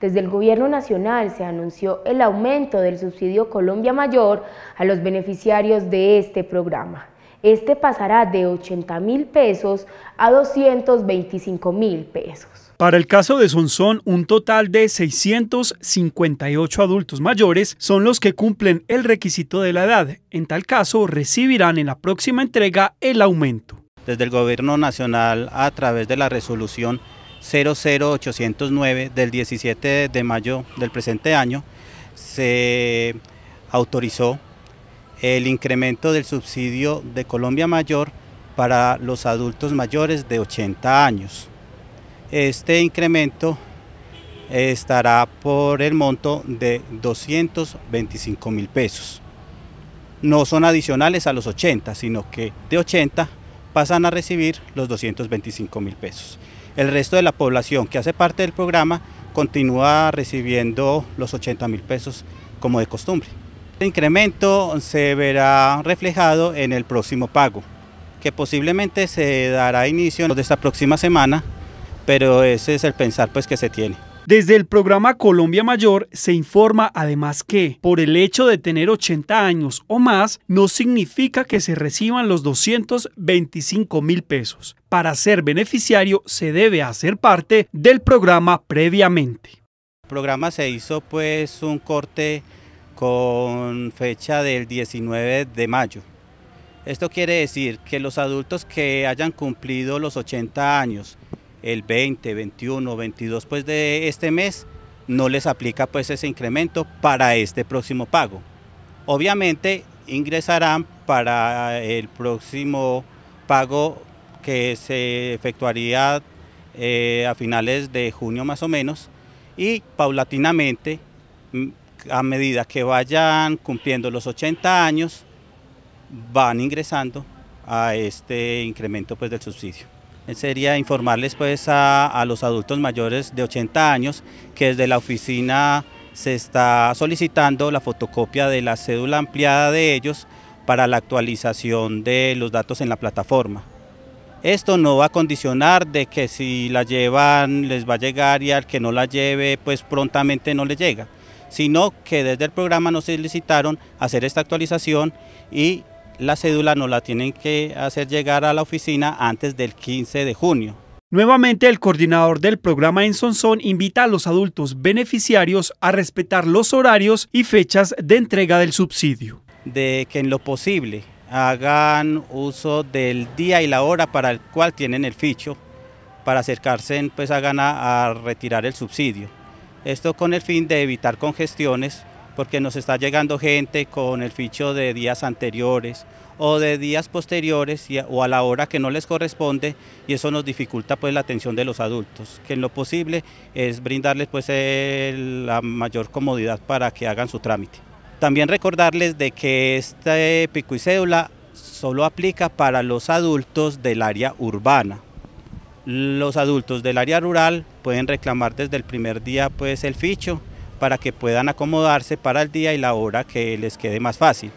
Desde el Gobierno Nacional se anunció el aumento del subsidio Colombia Mayor a los beneficiarios de este programa. Este pasará de 80 mil pesos a 225 mil pesos. Para el caso de Sonsón, un total de 658 adultos mayores son los que cumplen el requisito de la edad. En tal caso, recibirán en la próxima entrega el aumento. Desde el Gobierno Nacional, a través de la resolución 00809 del 17 de mayo del presente año se autorizó el incremento del subsidio de Colombia Mayor para los adultos mayores de 80 años. Este incremento estará por el monto de 225 mil pesos. No son adicionales a los 80, sino que de 80 pasan a recibir los 225 mil pesos. El resto de la población que hace parte del programa continúa recibiendo los 80 mil pesos como de costumbre. El este incremento se verá reflejado en el próximo pago, que posiblemente se dará inicio de esta próxima semana, pero ese es el pensar pues, que se tiene. Desde el programa Colombia Mayor se informa además que, por el hecho de tener 80 años o más, no significa que se reciban los 225 mil pesos. Para ser beneficiario se debe hacer parte del programa previamente. El programa se hizo pues un corte con fecha del 19 de mayo. Esto quiere decir que los adultos que hayan cumplido los 80 años el 20, 21, 22 pues de este mes, no les aplica pues ese incremento para este próximo pago. Obviamente ingresarán para el próximo pago que se efectuaría eh, a finales de junio más o menos y paulatinamente mm, a medida que vayan cumpliendo los 80 años van ingresando a este incremento pues del subsidio. Eh, sería informarles pues a, los adultos mayores de 80 años que desde la oficina se está solicitando la fotocopia de la cédula ampliada de ellos para la actualización de los datos en la plataforma. Esto no va a condicionar de que si la llevan les va a llegar y al que no la lleve pues prontamente no le llega, sino que desde el programa nos solicitaron hacer esta actualización y la cédula no la tienen que hacer llegar a la oficina antes del 15 de junio. Nuevamente, el coordinador del programa en Sonsón invita a los adultos beneficiarios a respetar los horarios y fechas de entrega del subsidio. De que en lo posible hagan uso del día y la hora para el cual tienen el ficho para acercarse pues hagan a retirar el subsidio. Esto con el fin de evitar congestiones porque nos está llegando gente con el ficho de días anteriores o de días posteriores o a la hora que no les corresponde y eso nos dificulta pues la atención de los adultos, que en lo posible es brindarles pues eh, la mayor comodidad para que hagan su trámite. También recordarles de que este pico y cédula solo aplica para los adultos del área urbana. Los adultos del área rural pueden reclamar desde el primer día pues el ficho para que puedan acomodarse para el día y la hora que les quede más fácil.